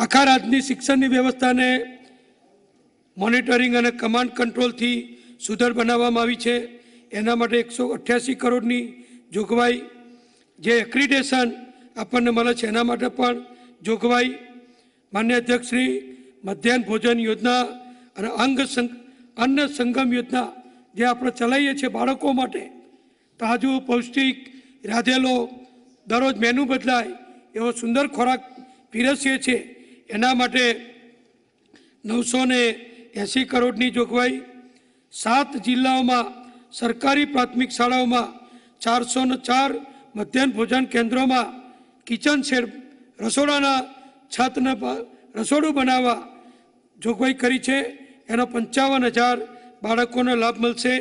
આખા રાજ્યની શિક્ષણની વ્યવસ્થાને મોનિટરિંગ અને કમાન્ડ કંટ્રોલથી સુધર બનાવવામાં આવી છે એના માટે એકસો અઠ્યાસી કરોડની જોગવાઈ જે એક્રિડેશન આપણને મળે છે એના માટે પણ જોગવાઈ માન્ય અધ્યક્ષશ્રી મધ્યાહન ભોજન યોજના અને અંગ અન્ન સંગમ યોજના જે આપણે ચલાવીએ છીએ બાળકો માટે તાજુ પૌષ્ટિક રાધેલો દરરોજ મેનુ બદલાય એવો સુંદર ખોરાક પીરસીએ છીએ એના માટે નવસો ને એંસી કરોડની જોગવાઈ સાત જિલ્લાઓમાં સરકારી પ્રાથમિક શાળાઓમાં ચારસો ને ચાર મધ્યાહન ભોજન કેન્દ્રોમાં કિચન શેડ રસોડાના છતને રસોડું બનાવવા જોગવાઈ કરી છે એનો પંચાવન હજાર બાળકોને લાભ મળશે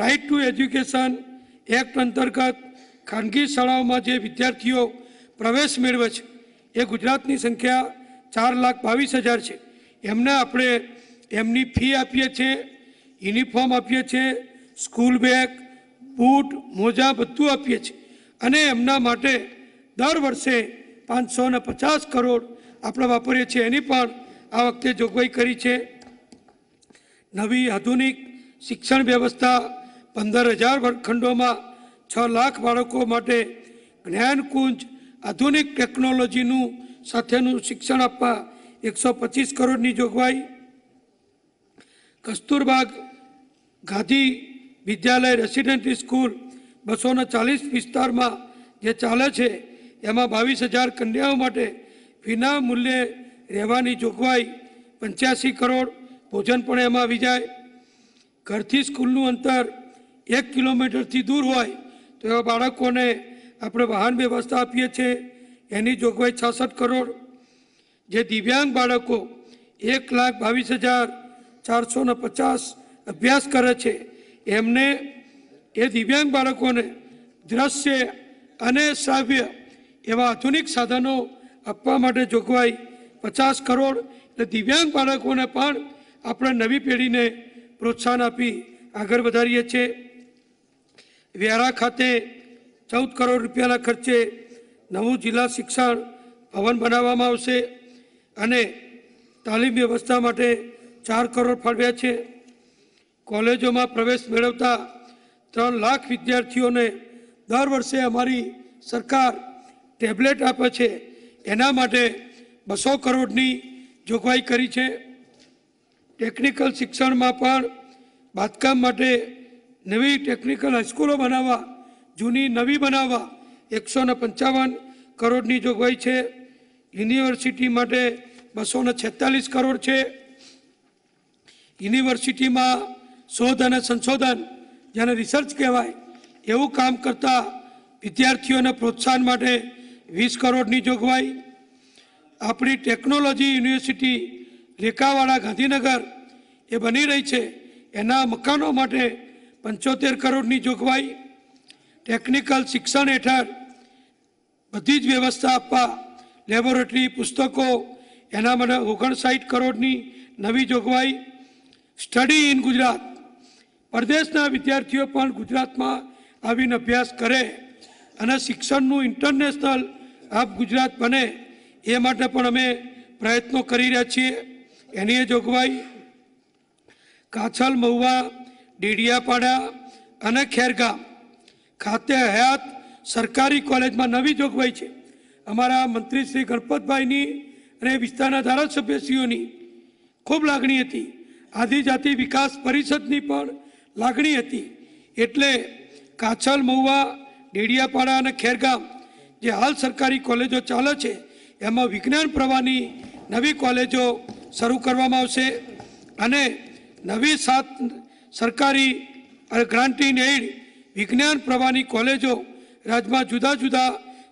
રાઇટ ટુ એજ્યુકેશન એક્ટ અંતર્ગત ખાનગી શાળાઓમાં જે વિદ્યાર્થીઓ પ્રવેશ મેળવે છે એ ગુજરાતની સંખ્યા ચાર લાખ બાવીસ હજાર છે એમને આપણે એમની ફી આપીએ છીએ યુનિફોર્મ આપીએ છીએ સ્કૂલ બેગ બૂટ મોજા બધું આપીએ છીએ અને એમના માટે દર વર્ષે પાંચસો ને પચાસ કરોડ આપણે વાપરીએ છીએ એની પણ આ વખતે જોગવાઈ કરી છે નવી આધુનિક શિક્ષણ વ્યવસ્થા પંદર હજાર વર્ગખંડોમાં છ લાખ બાળકો માટે જ્ઞાનકુંજ આધુનિક ટેકનોલોજીનું સાથેનું શિક્ષણ આપવા એકસો પચીસ કરોડની જોગવાઈ કસ્તુરબાગ ગાંધી વિદ્યાલય રેસિડેન્ટરી સ્કૂલ બસોને ચાલીસ વિસ્તારમાં જે ચાલે છે એમાં બાવીસ હજાર કન્યાઓ માટે વિના મૂલ્યે રહેવાની જોગવાઈ પંચ્યાસી કરોડ ભોજન પણ એમાં આવી જાય ઘરથી સ્કૂલનું અંતર એક કિલોમીટરથી દૂર હોય તો એવા બાળકોને આપણે વાહન વ્યવસ્થા આપીએ છીએ એની જોગવાઈ છાસઠ કરોડ જે દિવ્યાંગ બાળકો એક લાખ બાવીસ હજાર ચારસો ને પચાસ અભ્યાસ કરે છે એમને એ દિવ્યાંગ બાળકોને દ્રશ્ય અને શ્રાવ્ય એવા આધુનિક સાધનો આપવા માટે જોગવાઈ પચાસ કરોડ એટલે દિવ્યાંગ બાળકોને પણ આપણે નવી પેઢીને પ્રોત્સાહન આપી આગળ વધારીએ છીએ વ્યારા ખાતે ચૌદ કરોડ રૂપિયાના ખર્ચે નવું જિલ્લા શિક્ષણ ભવન બનાવવામાં આવશે અને તાલીમ વ્યવસ્થા માટે ચાર કરોડ ફાળવ્યા છે કોલેજોમાં પ્રવેશ મેળવતા ત્રણ લાખ વિદ્યાર્થીઓને દર વર્ષે અમારી સરકાર ટેબ્લેટ આપે છે એના માટે બસો કરોડની જોગવાઈ કરી છે ટેકનિકલ શિક્ષણમાં પણ બાંધકામ માટે નવી ટેકનિકલ હાઈસ્કૂલો બનાવવા જૂની નવી બનાવવા એકસો ને પંચાવન કરોડની જોગવાઈ છે યુનિવર્સિટી માટે બસો ને છેતાલીસ કરોડ છે યુનિવર્સિટીમાં શોધ અને સંશોધન જેને રિસર્ચ કહેવાય એવું કામ કરતા વિદ્યાર્થીઓને પ્રોત્સાહન માટે વીસ કરોડની જોગવાઈ આપણી ટેકનોલોજી યુનિવર્સિટી રેખાવાળા ગાંધીનગર એ બની રહી છે એના મકાનો માટે પંચોતેર કરોડની જોગવાઈ ટેકનિકલ શિક્ષણ હેઠળ બધી જ વ્યવસ્થા આપવા લેબોરેટરી પુસ્તકો એના મને ઓગણસાઠ કરોડની નવી જોગવાઈ સ્ટડી ઇન ગુજરાત પરદેશના વિદ્યાર્થીઓ પણ ગુજરાતમાં આવીને અભ્યાસ કરે અને શિક્ષણનું ઇન્ટરનેશનલ હબ ગુજરાત બને એ માટે પણ અમે પ્રયત્નો કરી રહ્યા છીએ એની જોગવાઈ કાછલ મહુવા ડીડિયાપાડા અને ખેરગામ ખાતે હયાત સરકારી કોલેજમાં નવી જોગવાઈ છે અમારા મંત્રી શ્રી ગણપતભાઈની અને વિસ્તારના ધારાસભ્યશ્રીઓની ખૂબ લાગણી હતી આદિજાતિ વિકાસ પરિષદની પણ લાગણી હતી એટલે કાછલ મહુવા ડેડિયાપાડા અને ખેરગામ જે હાલ સરકારી કોલેજો ચાલે છે એમાં વિજ્ઞાન પ્રવાહની નવી કોલેજો શરૂ કરવામાં આવશે અને નવી સાત સરકારી ગ્રાન્ટીન એઇડ વિજ્ઞાન પ્રવાહની કોલેજો રાજ્યમાં જુદા જુદા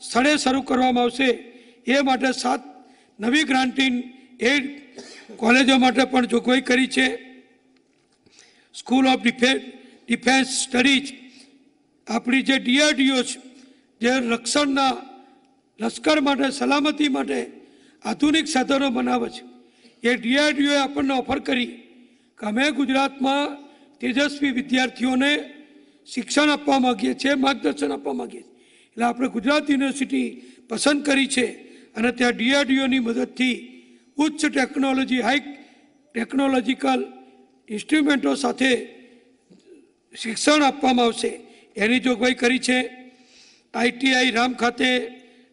સ્થળે શરૂ કરવામાં આવશે એ માટે સાત નવી ગ્રાન્ટીન એડ કોલેજો માટે પણ જોગવાઈ કરી છે સ્કૂલ ઓફ ડિફેન્સ સ્ટડીઝ આપણી જે ડીઆરડીઓ છે જે રક્ષણના લશ્કર માટે સલામતી માટે આધુનિક સાધનો બનાવે છે એ ડીઆરડીઓએ આપણને ઓફર કરી કે અમે ગુજરાતમાં તેજસ્વી વિદ્યાર્થીઓને શિક્ષણ આપવા માગીએ છીએ માર્ગદર્શન આપવા માગીએ છીએ એટલે આપણે ગુજરાત યુનિવર્સિટી પસંદ કરી છે અને ત્યાં ડીઆરડીઓની મદદથી ઉચ્ચ ટેકનોલોજી હાઈ ટેકનોલોજીકલ ઇન્સ્ટ્રુમેન્ટો સાથે શિક્ષણ આપવામાં આવશે એની જોગવાઈ કરી છે આઈટીઆઈ રામ ખાતે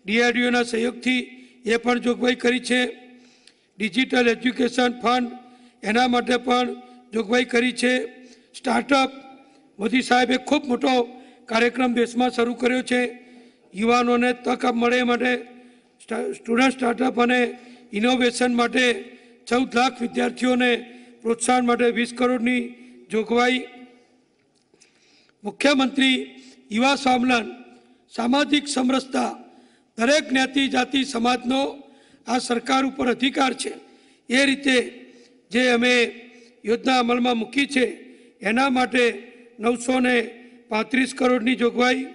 ડીઆરડીઓના સહયોગથી એ પણ જોગવાઈ કરી છે ડિજિટલ એજ્યુકેશન ફંડ એના માટે પણ જોગવાઈ કરી છે સ્ટાર્ટઅપ મોદી સાહેબે ખૂબ મોટો કાર્યક્રમ દેશમાં શરૂ કર્યો છે યુવાનોને તક મળે માટે સ્ટુડન્ટ સ્ટાર્ટઅપ અને ઇનોવેશન માટે ચૌદ લાખ વિદ્યાર્થીઓને પ્રોત્સાહન માટે વીસ કરોડની જોગવાઈ મુખ્યમંત્રી યુવા સ્વામલન સામાજિક સમરસતા દરેક જ્ઞાતિ જાતિ સમાજનો આ સરકાર ઉપર અધિકાર છે એ રીતે જે અમે યોજના અમલમાં મૂકી છે એના માટે નવસો પાંત્રીસ કરોડની જોગવાઈ